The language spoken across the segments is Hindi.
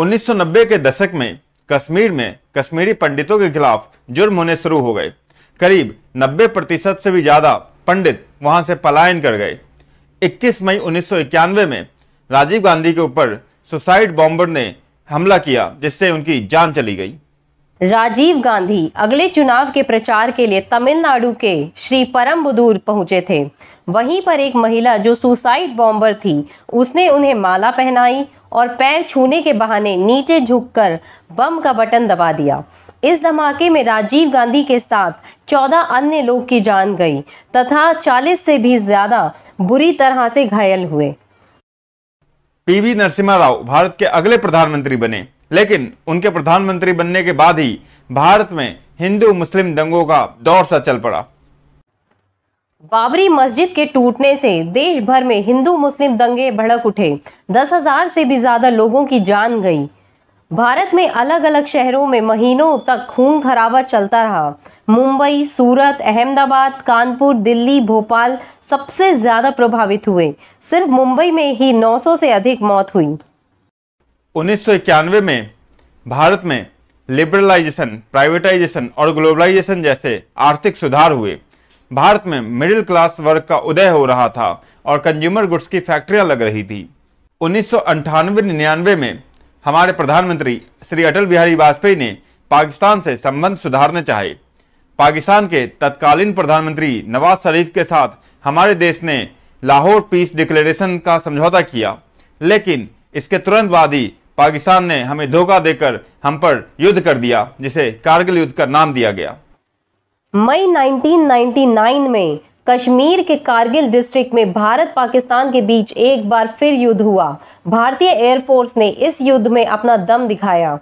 1990 के दशक में कश्मीर में कश्मीरी पंडितों के खिलाफ जुर्म होने शुरू हो गए करीब 90 प्रतिशत से भी ज़्यादा पंडित वहां से पलायन कर गए 21 मई उन्नीस में राजीव गांधी के ऊपर सुसाइड बॉम्बर ने हमला किया जिससे उनकी जान चली गई राजीव गांधी अगले चुनाव के प्रचार के लिए तमिलनाडु के श्री परमबुदूर पहुंचे थे वहीं पर एक महिला जो सुसाइड बॉम्बर थी उसने उन्हें माला पहनाई और पैर छूने के बहाने नीचे झुककर बम का बटन दबा दिया इस धमाके में राजीव गांधी के साथ 14 अन्य लोग की जान गई तथा 40 से भी ज्यादा बुरी तरह से घायल हुए पीवी नरसिम्हा राव भारत के अगले प्रधानमंत्री बने लेकिन उनके प्रधानमंत्री बनने के बाद ही भारत में हिंदू मुस्लिम दंगों का दौर सा चल पड़ा बाबरी मस्जिद के टूटने से देश भर में हिंदू मुस्लिम दंगे भड़क उठे दस हजार से भी ज्यादा लोगों की जान गई भारत में अलग अलग शहरों में महीनों तक खून खराबा चलता रहा मुंबई सूरत अहमदाबाद कानपुर दिल्ली भोपाल सबसे ज्यादा प्रभावित हुए सिर्फ मुंबई में ही 900 से अधिक मौत हुई उन्नीस में भारत में लिबरलाइजेशन प्राइवेटाइजेशन और ग्लोबलाइजेशन जैसे आर्थिक सुधार हुए भारत में मिडिल क्लास वर्ग का उदय हो रहा था और कंज्यूमर गुड्स की फैक्ट्रियां लग रही थी उन्नीस सौ में हमारे प्रधानमंत्री श्री अटल बिहारी वाजपेयी ने पाकिस्तान से संबंध सुधारने चाहे पाकिस्तान के तत्कालीन प्रधानमंत्री नवाज शरीफ के साथ हमारे देश ने लाहौर पीस डिक्लेरेशन का समझौता किया लेकिन इसके तुरंत बाद ही पाकिस्तान ने हमें धोखा देकर हम पर युद्ध कर दिया जिसे कारगिल युद्ध का नाम दिया गया मई 1999 में कश्मीर के कारगिल डिस्ट्रिक्ट में भारत पाकिस्तान के बीच एक बार फिर युद्ध हुआ भारतीय एयरफोर्स ने इस युद्ध में अपना दम दिखाया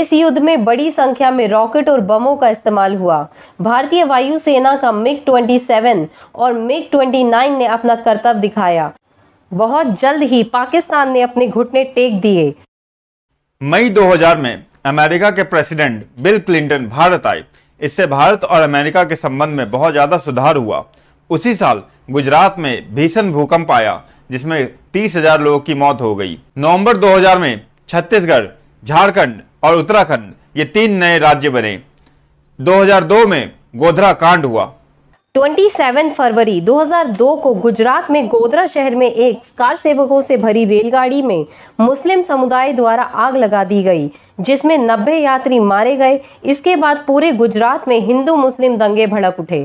इस युद्ध में बड़ी संख्या में रॉकेट और बमों का इस्तेमाल हुआ भारतीय वायुसेना का मिग 27 और मिग 29 ने अपना कर्तव्य दिखाया बहुत जल्द ही पाकिस्तान ने अपने घुटने टेक दिए मई 2000 में अमेरिका के प्रेसिडेंट बिल क्लिंटन भारत आए इससे भारत और अमेरिका के संबंध में बहुत ज़्यादा सुधार हुआ उसी साल गुजरात में भीषण भूकंप आया जिसमें तीस हजार लोगों की मौत हो गई नवंबर 2000 में छत्तीसगढ़ झारखंड और उत्तराखंड ये तीन नए राज्य बने 2002 में गोधरा कांड हुआ 27 फरवरी 2002 को गुजरात में गोदरा शहर में एक कार सेवकों से भरी रेलगाड़ी में मुस्लिम समुदाय द्वारा आग लगा दी गई जिसमें नब्बे यात्री मारे गए इसके बाद पूरे गुजरात में हिंदू मुस्लिम दंगे भड़क उठे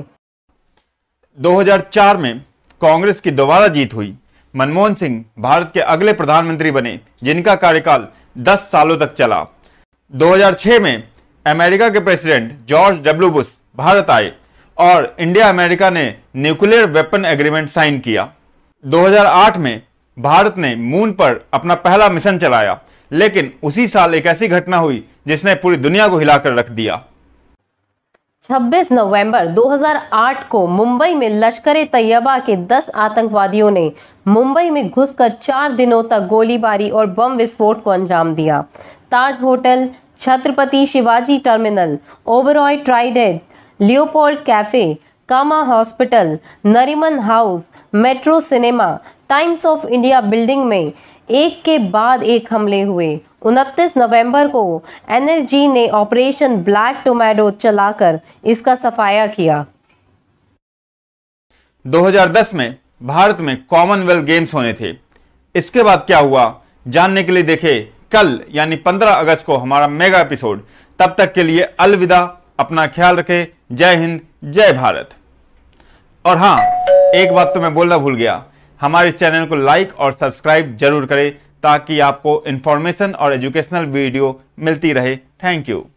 2004 में कांग्रेस की दोबारा जीत हुई मनमोहन सिंह भारत के अगले प्रधानमंत्री बने जिनका कार्यकाल 10 सालों तक चला 2006 में अमेरिका के president George W Bush Bharat आए और इंडिया अमेरिका ने न्यूक्लियर वेपन एग्रीमेंट साइन किया 2008 में भारत ने मून पर अपना पहला मिशन चलाया लेकिन उसी साल एक ऐसी घटना हुई जिसने पूरी दुनिया को हिलाकर रख दिया 26 नवंबर 2008 को मुंबई में लश्कर ए तैयबा के 10 आतंकवादियों ने मुंबई में घुसकर चार दिनों तक गोलीबारी और बम विस्फोट को अंजाम दिया Taj hotel Chhatrapati Shivaji terminal Oberoi Trident Leopold cafe Cama hospital Nariman house metro cinema Times of India building में एक के बाद एक हमले हुए 29 नवंबर को एनएसजी ने ऑपरेशन ब्लैक टोमेटो चलाकर इसका सफाया किया 2010 में भारत में कॉमनवेल्थ गेम्स होने थे इसके बाद क्या हुआ जानने के लिए देखे कल यानी 15 अगस्त को हमारा मेगा एपिसोड तब तक के लिए अलविदा अपना ख्याल रखें जय हिंद जय भारत और हाँ एक बात तो मैं बोलना भूल गया हमारे चैनल को लाइक और सब्सक्राइब जरूर करें ताकि आपको इन्फॉर्मेशन और एजुकेशनल वीडियो मिलती रहे थैंक यू